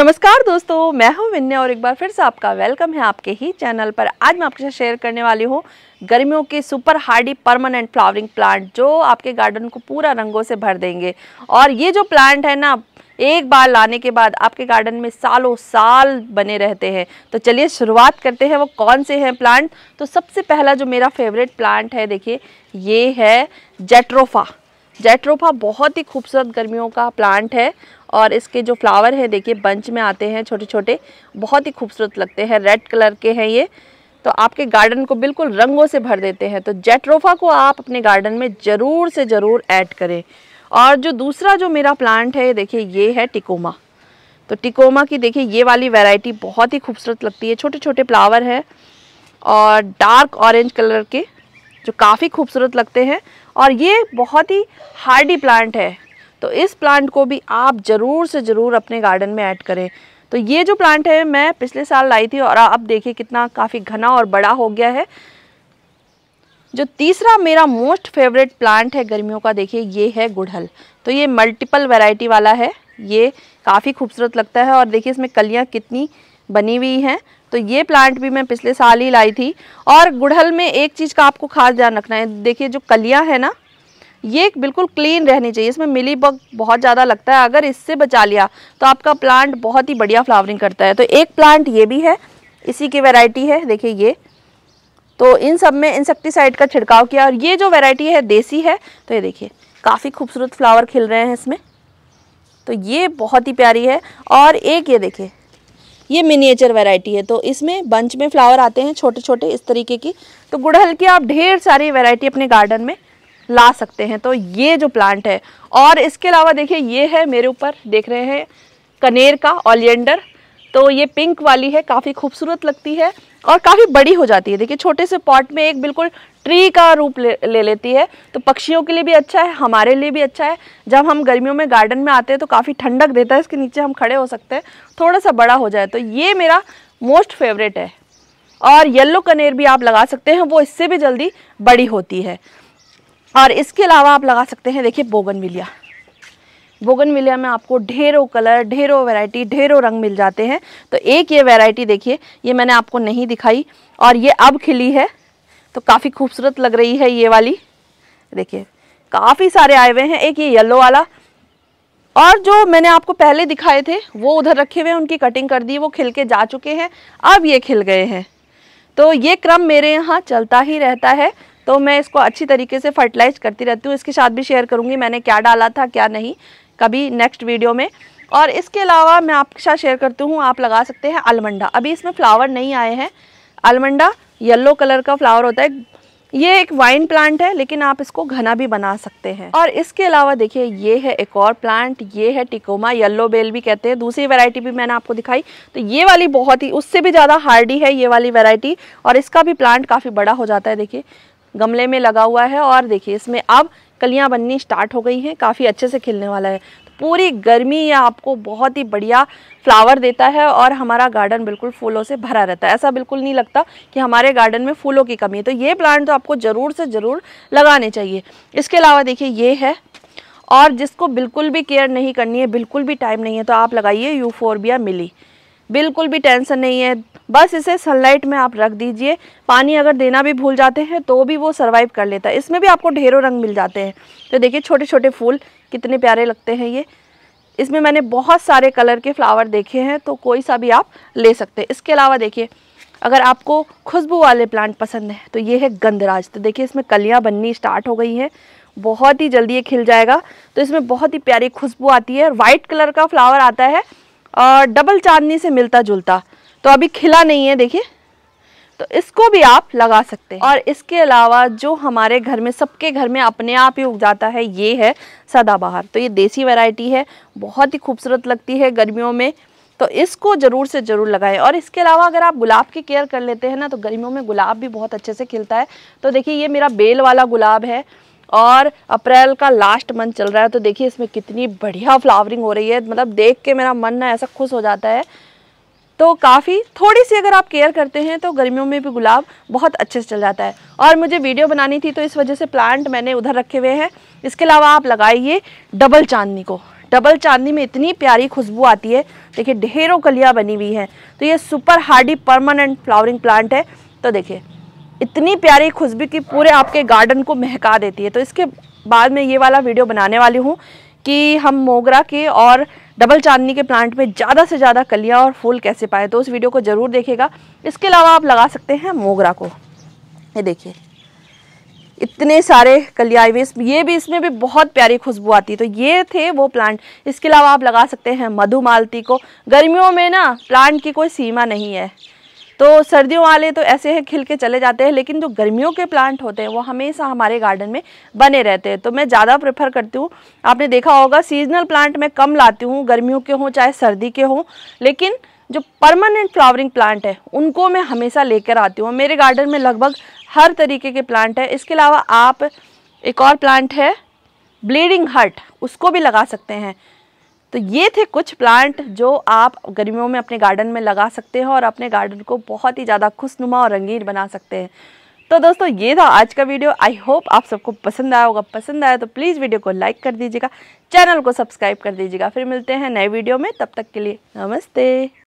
नमस्कार दोस्तों मैं हूं विन्या और एक बार फिर से आपका वेलकम है आपके ही चैनल पर आज मैं आपके साथ शेयर करने वाली हूं गर्मियों के super hardy permanent flowering plant जो आपके गार्डन को पूरा रंगों से भर देंगे और ये जो प्लांट है ना एक बार लाने के बाद आपके गार्डन में सालों साल बने रहते हैं तो चलिए शुरुआत करते हैं वो कौन से हैं प्लांट तो सबसे पहला जो मेरा फेवरेट प्लांट है देखिए ये है जेट्रोफा जेट्रोफा बहुत ही खूबसूरत गर्मियों का प्लांट है और इसके जो फ्लावर हैं देखिए बंच में आते हैं छोटे छोटे बहुत ही खूबसूरत लगते हैं रेड कलर के हैं ये तो आपके गार्डन को बिल्कुल रंगों से भर देते हैं तो जेट्रोफा को आप अपने गार्डन में ज़रूर से ज़रूर ऐड करें और जो दूसरा जो मेरा प्लांट है देखिए ये है टिकोमा तो टिकोमा की देखिए ये वाली वैरायटी बहुत ही खूबसूरत लगती है छोटे छोटे फ्लावर है और डार्क ऑरेंज कलर के जो काफ़ी खूबसूरत लगते हैं और ये बहुत ही हार्डी प्लांट है तो इस प्लांट को भी आप ज़रूर से ज़रूर अपने गार्डन में ऐड करें तो ये जो प्लांट है मैं पिछले साल लाई थी और अब देखिए कितना काफ़ी घना और बड़ा हो गया है जो तीसरा मेरा मोस्ट फेवरेट प्लांट है गर्मियों का देखिए ये है गुड़हल तो ये मल्टीपल वैरायटी वाला है ये काफ़ी खूबसूरत लगता है और देखिए इसमें कलियाँ कितनी बनी हुई हैं तो ये प्लांट भी मैं पिछले साल ही लाई थी और गुड़हल में एक चीज़ का आपको खास ध्यान रखना है देखिए जो कलियाँ है ना ये बिल्कुल क्लीन रहनी चाहिए इसमें मिली बग बहुत ज़्यादा लगता है अगर इससे बचा लिया तो आपका प्लांट बहुत ही बढ़िया फ्लावरिंग करता है तो एक प्लांट ये भी है इसी की वेराइटी है देखिए ये तो इन सब में इंसेक्टिसाइड का छिड़काव किया और ये जो वेराइटी है देसी है तो ये देखिए काफ़ी खूबसूरत फ्लावर खिल रहे हैं इसमें तो ये बहुत ही प्यारी है और एक ये देखिए ये मिनिएचर वैरायटी है तो इसमें बंच में फ्लावर आते हैं छोटे छोटे इस तरीके की तो गुड़हल की आप ढेर सारी वैरायटी अपने गार्डन में ला सकते हैं तो ये जो प्लांट है और इसके अलावा देखिए ये है मेरे ऊपर देख रहे हैं कनेर का ऑलियंडर तो ये पिंक वाली है काफ़ी खूबसूरत लगती है और काफ़ी बड़ी हो जाती है देखिए छोटे से पॉट में एक बिल्कुल ट्री का रूप ले, ले लेती है तो पक्षियों के लिए भी अच्छा है हमारे लिए भी अच्छा है जब हम गर्मियों में गार्डन में आते हैं तो काफ़ी ठंडक देता है इसके नीचे हम खड़े हो सकते हैं थोड़ा सा बड़ा हो जाए तो ये मेरा मोस्ट फेवरेट है और येल्लो कनेर भी आप लगा सकते हैं वो इससे भी जल्दी बड़ी होती है और इसके अलावा आप लगा सकते हैं देखिए बोगन बोगन मिलिया में आपको ढेरों कलर ढेरों वैरायटी ढेरों रंग मिल जाते हैं तो एक ये वैरायटी देखिए ये मैंने आपको नहीं दिखाई और ये अब खिली है तो काफ़ी खूबसूरत लग रही है ये वाली देखिए काफ़ी सारे आए हुए हैं एक ये येलो वाला और जो मैंने आपको पहले दिखाए थे वो उधर रखे हुए हैं उनकी कटिंग कर दी वो खिल के जा चुके हैं अब ये खिल गए हैं तो ये क्रम मेरे यहाँ चलता ही रहता है तो मैं इसको अच्छी तरीके से फर्टिलाइज करती रहती हूँ इसके साथ भी शेयर करूँगी मैंने क्या डाला था क्या नहीं कभी नेक्स्ट वीडियो में और इसके अलावा मैं आपके साथ शेयर करती हूँ आप लगा सकते हैं अलमंडा अभी इसमें फ्लावर नहीं आए हैं अलमंडा येलो कलर का फ्लावर होता है ये एक वाइन प्लांट है लेकिन आप इसको घना भी बना सकते हैं और इसके अलावा देखिए ये है एक और प्लांट ये है टिकोमा येलो बेल भी कहते हैं दूसरी वैरायटी भी मैंने आपको दिखाई तो ये वाली बहुत ही उससे भी ज़्यादा हार्डी है ये वाली वैरायटी और इसका भी प्लांट काफ़ी बड़ा हो जाता है देखिए गमले में लगा हुआ है और देखिए इसमें अब कलियाँ बननी स्टार्ट हो गई हैं काफ़ी अच्छे से खिलने वाला है तो पूरी गर्मी यह आपको बहुत ही बढ़िया फ्लावर देता है और हमारा गार्डन बिल्कुल फूलों से भरा रहता है ऐसा बिल्कुल नहीं लगता कि हमारे गार्डन में फूलों की कमी है तो ये प्लांट तो आपको ज़रूर से ज़रूर लगाने चाहिए इसके अलावा देखिए ये है और जिसको बिल्कुल भी केयर नहीं करनी है बिल्कुल भी टाइम नहीं है तो आप लगाइए यूफोरबिया मिली बिल्कुल भी टेंशन नहीं है बस इसे सनलाइट में आप रख दीजिए पानी अगर देना भी भूल जाते हैं तो भी वो सर्वाइव कर लेता है इसमें भी आपको ढेरों रंग मिल जाते हैं तो देखिए छोटे छोटे फूल कितने प्यारे लगते हैं ये इसमें मैंने बहुत सारे कलर के फ्लावर देखे हैं तो कोई सा भी आप ले सकते हैं इसके अलावा देखिए अगर आपको खुशबू वाले प्लांट पसंद है तो ये है गंदराज तो देखिए इसमें कलियाँ बननी स्टार्ट हो गई हैं बहुत ही जल्दी ये खिल जाएगा तो इसमें बहुत ही प्यारी खुशबू आती है वाइट कलर का फ्लावर आता है और डबल चांदनी से मिलता जुलता तो अभी खिला नहीं है देखिए तो इसको भी आप लगा सकते हैं और इसके अलावा जो हमारे घर में सबके घर में अपने आप ही उग जाता है ये है सदाबहार तो ये देसी वैरायटी है बहुत ही खूबसूरत लगती है गर्मियों में तो इसको ज़रूर से ज़रूर लगाएं और इसके अलावा अगर आप गुलाब की केयर कर लेते हैं ना तो गर्मियों में गुलाब भी बहुत अच्छे से खिलता है तो देखिए ये मेरा बेल वाला गुलाब है और अप्रैल का लास्ट मंथ चल रहा है तो देखिए इसमें कितनी बढ़िया फ्लावरिंग हो रही है मतलब देख के मेरा मन ना ऐसा खुश हो जाता है तो काफ़ी थोड़ी सी अगर आप केयर करते हैं तो गर्मियों में भी गुलाब बहुत अच्छे से चल जाता है और मुझे वीडियो बनानी थी तो इस वजह से प्लांट मैंने उधर रखे हुए हैं इसके अलावा आप लगाइए डबल चांदनी को डबल चांदनी में इतनी प्यारी खुशबू आती है देखिए ढेरों कलियाँ बनी हुई हैं तो ये super hardy permanent flowering plant है तो देखिए इतनी प्यारी खुशबू की पूरे आपके गार्डन को महका देती है तो इसके बाद में ये वाला वीडियो बनाने वाली हूँ कि हम मोगरा के और डबल चांदनी के प्लांट में ज़्यादा से ज़्यादा कलियाँ और फूल कैसे पाए तो उस वीडियो को ज़रूर देखेगा इसके अलावा आप लगा सकते हैं मोगरा को ये देखिए इतने सारे कलियाई भी ये भी इसमें भी बहुत प्यारी खुशबू आती है तो ये थे वो प्लांट इसके अलावा आप लगा सकते हैं मधुमालती को गर्मियों में ना प्लांट की कोई सीमा नहीं है तो सर्दियों वाले तो ऐसे हैं खिल के चले जाते हैं लेकिन जो गर्मियों के प्लांट होते हैं वो हमेशा हमारे गार्डन में बने रहते हैं तो मैं ज़्यादा प्रेफर करती हूँ आपने देखा होगा सीजनल प्लांट मैं कम लाती हूँ गर्मियों के हों चाहे सर्दी के हों लेकिन जो परमानेंट फ्लावरिंग प्लांट है उनको मैं हमेशा लेकर आती हूँ मेरे गार्डन में लगभग हर तरीके के प्लांट है इसके अलावा आप एक और प्लांट है ब्लीडिंग हर्ट उसको भी लगा सकते हैं तो ये थे कुछ प्लांट जो आप गर्मियों में अपने गार्डन में लगा सकते हो और अपने गार्डन को बहुत ही ज़्यादा खुशनुमा और रंगीन बना सकते हैं तो दोस्तों ये था आज का वीडियो आई होप आप सबको पसंद आया होगा पसंद आया तो प्लीज़ वीडियो को लाइक कर दीजिएगा चैनल को सब्सक्राइब कर दीजिएगा फिर मिलते हैं नए वीडियो में तब तक के लिए नमस्ते